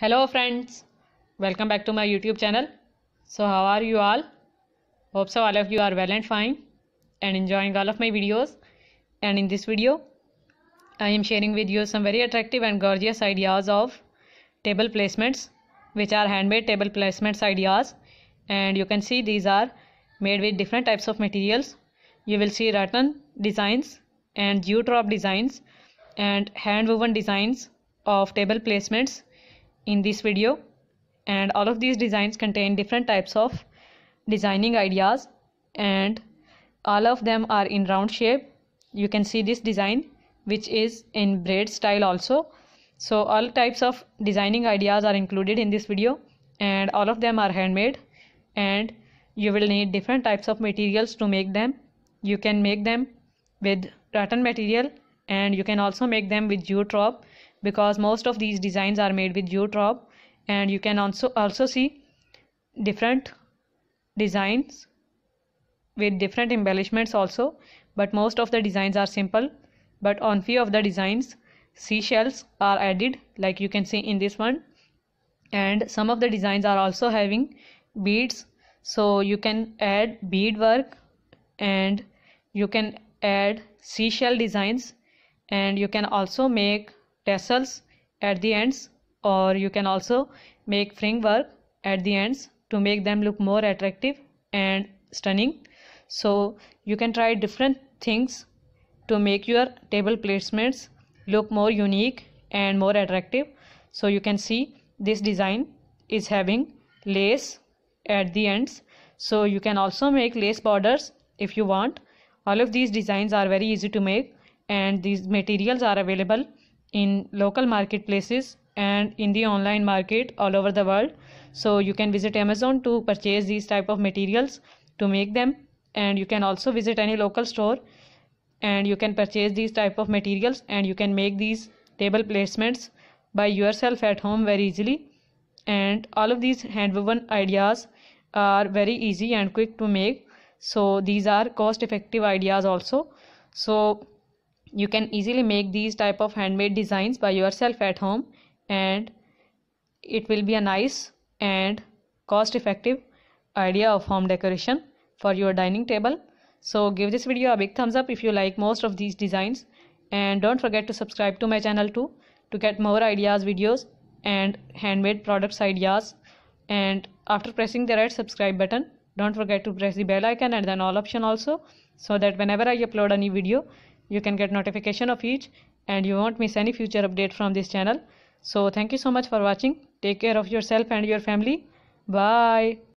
hello friends welcome back to my youtube channel so how are you all hope so all of you are well and fine and enjoying all of my videos and in this video i am sharing with you some very attractive and gorgeous ideas of table placements which are handmade table placements ideas and you can see these are made with different types of materials you will see rattan designs and geotrop designs and hand woven designs of table placements in this video and all of these designs contain different types of designing ideas and all of them are in round shape you can see this design which is in braid style also so all types of designing ideas are included in this video and all of them are handmade and you will need different types of materials to make them you can make them with rattan material and you can also make them with jute rope because most of these designs are made with geotrop and you can also also see different designs with different embellishments also but most of the designs are simple but on few of the designs seashells are added like you can see in this one and some of the designs are also having beads so you can add bead work and you can add seashell designs and you can also make tassels at the ends or you can also make fringe work at the ends to make them look more attractive and stunning so you can try different things to make your table placements look more unique and more attractive so you can see this design is having lace at the ends so you can also make lace borders if you want all of these designs are very easy to make and these materials are available in local marketplaces and in the online market all over the world so you can visit amazon to purchase these type of materials to make them and you can also visit any local store and you can purchase these type of materials and you can make these table placements by yourself at home very easily and all of these hand woven ideas are very easy and quick to make so these are cost effective ideas also so you can easily make these type of handmade designs by yourself at home and it will be a nice and cost effective idea of home decoration for your dining table so give this video a big thumbs up if you like most of these designs and don't forget to subscribe to my channel too to get more ideas videos and handmade products ideas and after pressing the red subscribe button don't forget to press the bell icon and then all option also so that whenever I upload a new video you can get notification of each and you won't miss any future update from this channel so thank you so much for watching take care of yourself and your family bye